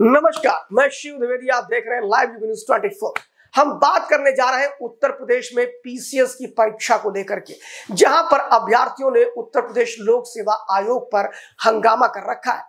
नमस्कार मैं शिव द्विवेदी आप देख रहे हैं लाइव यू ट्वेंटी फोर हम बात करने जा रहे हैं उत्तर प्रदेश में पीसीएस की परीक्षा को लेकर के जहां पर अभ्यर्थियों ने उत्तर प्रदेश लोक सेवा आयोग पर हंगामा कर रखा है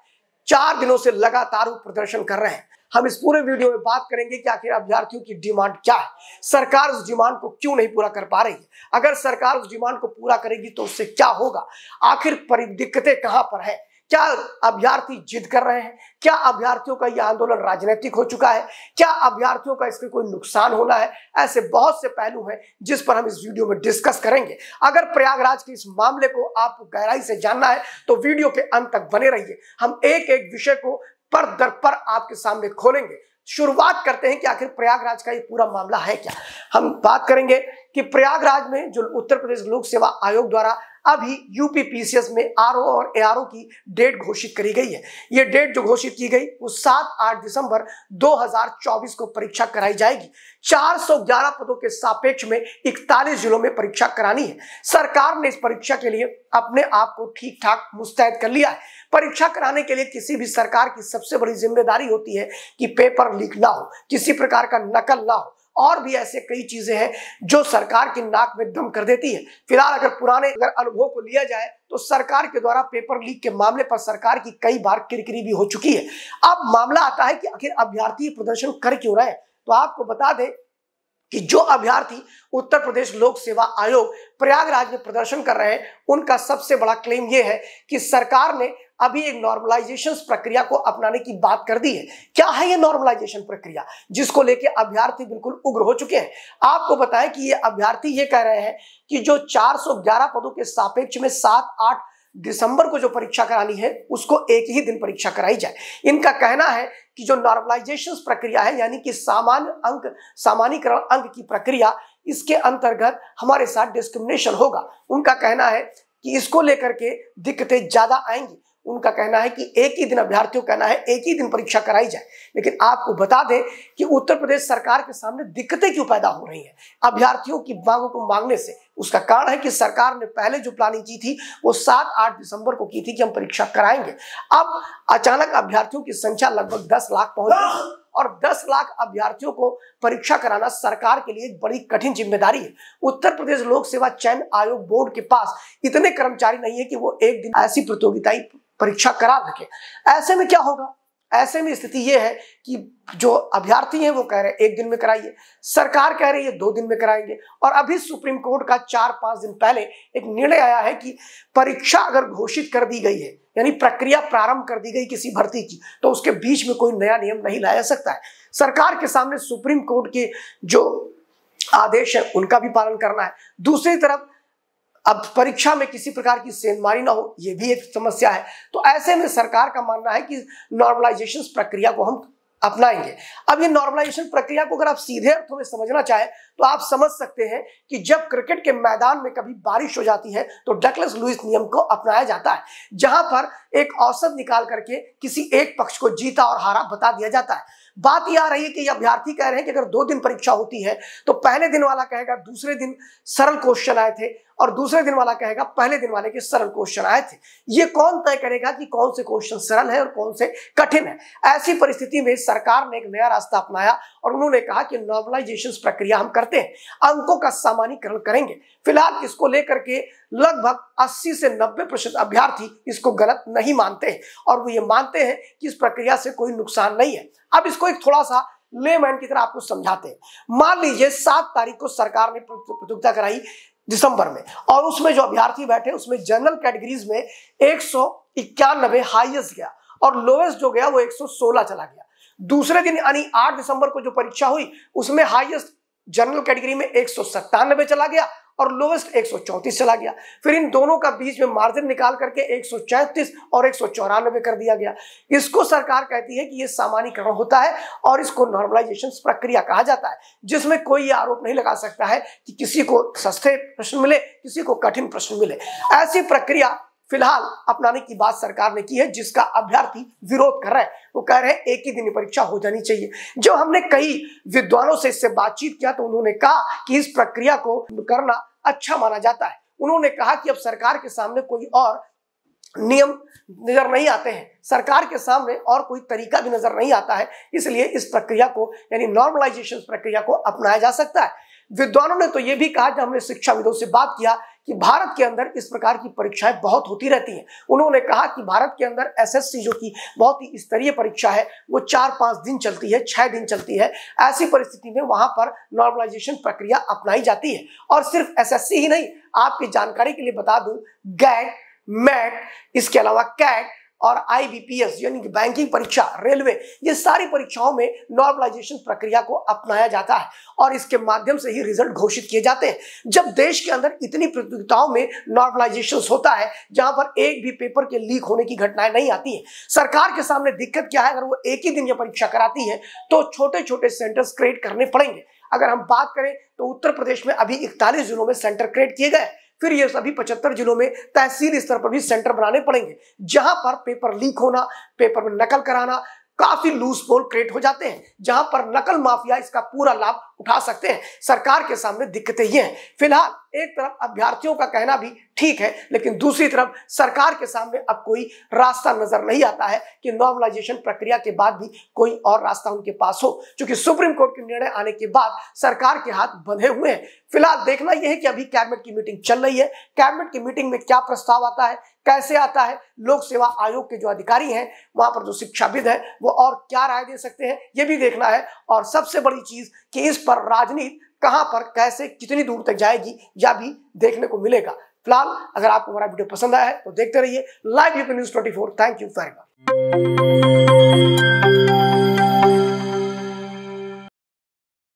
चार दिनों से लगातार वो प्रदर्शन कर रहे हैं हम इस पूरे वीडियो में बात करेंगे कि आखिर अभ्यर्थियों की डिमांड क्या है सरकार उस डिमांड को क्यों नहीं पूरा कर पा रही है अगर सरकार उस डिमांड को पूरा करेगी तो उससे क्या होगा आखिर दिक्कतें कहां पर है क्या अभ्यार्थी जिद कर रहे हैं क्या अभ्यार्थियों का यह आंदोलन राजनीतिक हो चुका है क्या अभ्यार्थियों का इसके कोई नुकसान होना है ऐसे बहुत से पहलू हैं जिस पर हम इस वीडियो में डिस्कस करेंगे अगर प्रयागराज के इस मामले को आप गहराई से जानना है तो वीडियो के अंत तक बने रहिए हम एक एक विषय को पर दर पर आपके सामने खोलेंगे शुरुआत करते हैं कि आखिर प्रयागराज का ये पूरा मामला है क्या हम बात करेंगे कि प्रयागराज में जो उत्तर प्रदेश लोक सेवा आयोग द्वारा अभी यूपी पीसीएस में आरओ और एआरओ की डेट घोषित करी गई है ये डेट जो घोषित की गई वो 7-8 दिसंबर 2024 को परीक्षा कराई जाएगी 411 पदों के सापेक्ष में 41 जिलों में परीक्षा करानी है सरकार ने इस परीक्षा के लिए अपने आप को ठीक ठाक मुस्तैद कर लिया है परीक्षा कराने के लिए किसी भी सरकार की सबसे बड़ी जिम्मेदारी होती है कि पेपर लीक ना हो किसी प्रकार का नकल ना हो और भी ऐसे कई चीजें हैं जो सरकार की नाक में दम कर देती है फिलहाल अगर पुराने अगर अनुभव को लिया जाए तो सरकार के द्वारा पेपर लीक के मामले पर सरकार की कई बार किरकिरी भी हो चुकी है अब मामला आता है कि आखिर अभ्यर्थी प्रदर्शन कर क्यों रहे तो आपको बता दें कि जो अभ्यर्थी उत्तर प्रदेश लोक सेवा आयोग प्रयागराज में प्रदर्शन कर रहे हैं उनका सबसे बड़ा क्लेम यह है कि सरकार ने अभी एक नॉर्मलाइजेशन प्रक्रिया को अपनाने की बात कर दी है क्या है ये नॉर्मलाइजेशन प्रक्रिया जिसको लेके अभ्यर्थी बिल्कुल उग्र हो चुके हैं आपको बताएं कि ये अभ्यर्थी ये कह रहे हैं कि जो 411 पदों के सापेक्ष में सात आठ दिसंबर को जो परीक्षा करानी है उसको एक ही दिन परीक्षा कराई जाए इनका कहना है कि जो नॉर्मलाइजेशन प्रक्रिया है यानी कि सामान्य अंक सामान्यकरण अंक की प्रक्रिया इसके अंतर्गत हमारे साथ डिस्क्रिमिनेशन होगा उनका कहना है कि इसको लेकर के दिक्कतें ज्यादा आएंगी उनका कहना है कि एक ही दिन अभ्यर्थियों कहना है एक ही दिन परीक्षा कराई जाए लेकिन आपको बता दें कि उत्तर प्रदेश सरकार के सामने दिक्कतें क्यों पैदा हो रही हैं अभ्यर्थियों की मांगों को मांगने से उसका कारण है कि सरकार ने पहले जो प्लानिंग की थी वो सात आठ दिसंबर को की थी कि हम परीक्षा कराएंगे अब अचानक अभ्यर्थियों की संख्या लगभग दस लाख पहुंच गई हाँ। और 10 लाख अभ्यर्थियों को परीक्षा कराना सरकार के लिए एक बड़ी कठिन जिम्मेदारी है उत्तर प्रदेश लोक सेवा चयन आयोग बोर्ड के पास इतने कर्मचारी नहीं है कि वो एक दिन ऐसी प्रतियोगिताएं परीक्षा करा सके ऐसे में क्या होगा ऐसे में स्थिति यह है कि जो अभ्यर्थी हैं वो कह रहे हैं एक दिन में कराइए सरकार कह रही है दो दिन में कराएंगे और अभी सुप्रीम कोर्ट का चार पांच दिन पहले एक निर्णय आया है कि परीक्षा अगर घोषित कर दी गई है यानी प्रक्रिया प्रारंभ कर दी गई किसी भर्ती की तो उसके बीच में कोई नया नियम नहीं लाया जा सकता है सरकार के सामने सुप्रीम कोर्ट के जो आदेश है उनका भी पालन करना है दूसरी तरफ अब परीक्षा में किसी प्रकार की सेंधमारी ना हो यह भी एक समस्या है तो ऐसे में सरकार का मानना है कि नॉर्मलाइजेशन प्रक्रिया को हम अपनाएंगे अब ये नॉर्मलाइजेशन प्रक्रिया को अगर आप सीधे अर्थों में समझना चाहें तो आप समझ सकते हैं कि जब क्रिकेट के मैदान में कभी बारिश हो जाती है तो डकलस लुइस नियम को अपनाया जाता है जहां पर एक औसत निकाल करके किसी एक पक्ष को जीता और हारा बता दिया जाता है बात यह आ रही है कि ये अभ्यर्थी कह रहे हैं कि अगर दो दिन परीक्षा होती है तो पहले दिन वाला कहेगा दूसरे दिन सरल क्वेश्चन आए थे और दूसरे दिन वाला कहेगा पहले दिन वाले के सरल क्वेश्चन आए थे ये कौन तय करेगा कि कौन से क्वेश्चन सरल है और कौन से कठिन है ऐसी परिस्थिति में सरकार ने एक नया रास्ता अपनाया और उन्होंने कहा कि नॉर्मलाइजेशन प्रक्रिया हम करते हैं अंकों का सामान्यकरण करेंगे फिलहाल इसको लेकर के लगभग 80 से 90 प्रतिशत अभ्यर्थी इसको गलत नहीं मानते हैं और वो ये मानते हैं कि इस प्रक्रिया से कोई नुकसान नहीं है अब इसको एक थोड़ा सा लेमैन की तरह आपको समझाते हैं मान लीजिए सात तारीख को सरकार ने प्रतियोगिता कराई दिसंबर में और उसमें जो अभ्यर्थी बैठे उसमें जनरल कैटेगरीज में एक सौ इक्यानबे हाइएस्ट गया और लोएस्ट जो गया वो 116 चला गया दूसरे दिन यानी 8 दिसंबर को जो परीक्षा हुई उसमें हाइएस्ट जनरल कैटेगरी में एक चला गया और लोवेस्ट एक चला गया फिर इन दोनों का बीच में मार्जिन निकाल करके एक और एक में कर दिया गया इसको सरकार कहती है कि यह सामान्यकरण होता है और इसको नॉर्मलाइजेशन प्रक्रिया कहा जाता है जिसमें कोई आरोप नहीं लगा सकता है कि किसी को सस्ते प्रश्न मिले किसी को कठिन प्रश्न मिले ऐसी प्रक्रिया फिलहाल अपनाने की बात सरकार ने की है जिसका अभ्यर्थी विरोध कर रहे हैं वो कह रहे हैं एक ही दिन परीक्षा हो जानी चाहिए जब हमने कई विद्वानों से इससे बातचीत किया तो उन्होंने कहा कि इस प्रक्रिया को करना अच्छा माना जाता है उन्होंने कहा कि अब सरकार के सामने कोई और नियम नजर नहीं आते हैं सरकार के सामने और कोई तरीका भी नजर नहीं आता है इसलिए इस प्रक्रिया को यानी नॉर्मलाइजेशन प्रक्रिया को अपनाया जा सकता है विद्वानों ने तो यह भी कहा जब हमने शिक्षाविदों से बात किया कि भारत के अंदर इस प्रकार की परीक्षाएं बहुत होती रहती हैं उन्होंने कहा कि भारत के अंदर एसएससी जो कि बहुत ही स्तरीय परीक्षा है वो चार पांच दिन चलती है छह दिन चलती है ऐसी परिस्थिति में वहां पर नॉर्मलाइजेशन प्रक्रिया अपनाई जाती है और सिर्फ एस ही नहीं आपकी जानकारी के लिए बता दू गैट मैट इसके अलावा कैट और आईबीपीएस यानी कि बैंकिंग परीक्षा रेलवे ये सारी परीक्षाओं में नॉर्मलाइजेशन प्रक्रिया को अपनाया जाता है और इसके माध्यम से ही रिजल्ट घोषित किए जाते हैं जब देश के अंदर इतनी प्रतियोगिताओं में नॉर्मलाइजेशन होता है जहां पर एक भी पेपर के लीक होने की घटनाएं नहीं आती है सरकार के सामने दिक्कत क्या है अगर वो एक ही दिन यह परीक्षा कराती है तो छोटे छोटे सेंटर्स क्रिएट करने पड़ेंगे अगर हम बात करें तो उत्तर प्रदेश में अभी इकतालीस जिलों में सेंटर क्रिएट किए गए फिर ये सभी पचहत्तर जिलों में तहसील स्तर पर भी सेंटर बनाने पड़ेंगे जहां पर पेपर लीक होना पेपर में नकल कराना काफी लूज पोल क्रिएट हो जाते हैं जहां पर नकल माफिया इसका पूरा लाभ उठा सकते हैं सरकार के सामने दिक्कतें ये हैं फिलहाल एक तरफ अभ्यर्थियों का कहना भी ठीक है लेकिन दूसरी तरफ सरकार के सामने अब कोई रास्ता नजर नहीं आता है कि नॉर्मलाइजेशन प्रक्रिया के बाद भी कोई और रास्ता उनके पास हो क्योंकि सुप्रीम कोर्ट के निर्णय आने के बाद सरकार के हाथ बंधे हुए हैं फिलहाल देखना यह है कि अभी कैबिनेट की मीटिंग चल रही है कैबिनेट की मीटिंग में क्या प्रस्ताव आता है कैसे आता है लोक सेवा आयोग के जो अधिकारी हैं वहां पर जो शिक्षाविद हैं वो और क्या राय दे सकते हैं ये भी देखना है और सबसे बड़ी चीज कि इस पर राजनीति कहां पर कैसे कितनी दूर तक जाएगी या भी देखने को मिलेगा फिलहाल अगर आपको हमारा वीडियो पसंद आया है तो देखते रहिए live UP news twenty thank you very much